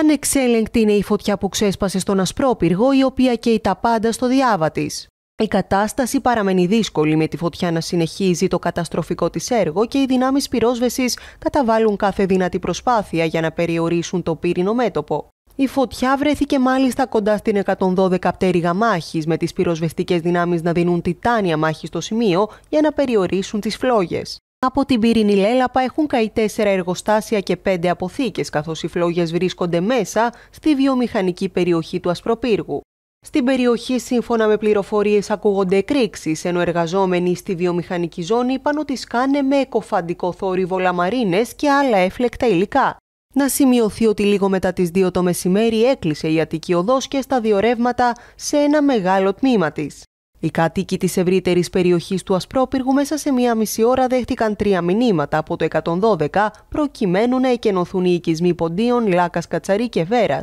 Ανεξέλεγκτη είναι η φωτιά που ξέσπασε στον ασπρόπυργο, η οποία καίει τα πάντα στο διάβα της. Η κατάσταση παραμένει δύσκολη με τη φωτιά να συνεχίζει το καταστροφικό της έργο και οι δυνάμεις πυρόσβεσης καταβάλουν κάθε δυνατή προσπάθεια για να περιορίσουν το πύρινο μέτωπο. Η φωτιά βρέθηκε μάλιστα κοντά στην 112 πτέρυγα μάχης, με τις πυροσβεστικές δυνάμεις να δίνουν τιτάνια μάχη στο σημείο για να περιορίσουν τις φλόγες. Από την πυρηνή Λέλαπα έχουν καεί τέσσερα εργοστάσια και πέντε αποθήκες, καθώς οι φλόγες βρίσκονται μέσα στη βιομηχανική περιοχή του Ασπροπύργου. Στην περιοχή, σύμφωνα με πληροφορίες, ακούγονται εκρήξεις, ενώ εργαζόμενοι στη βιομηχανική ζώνη είπαν ότι σκάνε με εκοφαντικό θόρυβο λαμαρίνες και άλλα έφλεκτα υλικά. Να σημειωθεί ότι λίγο μετά τις 2 το μεσημέρι έκλεισε η Αττική Οδός και στα διορεύματα σε ένα μεγάλο τμήμα της. Οι κάτοικοι της ευρύτερης περιοχής του Ασπρόπυργου μέσα σε μία μισή ώρα δέχτηκαν τρία μηνύματα από το 112 προκειμένου να εκενωθούν οι οικισμοί Ποντίων, Λάκας Κατσαρή και Βέρας.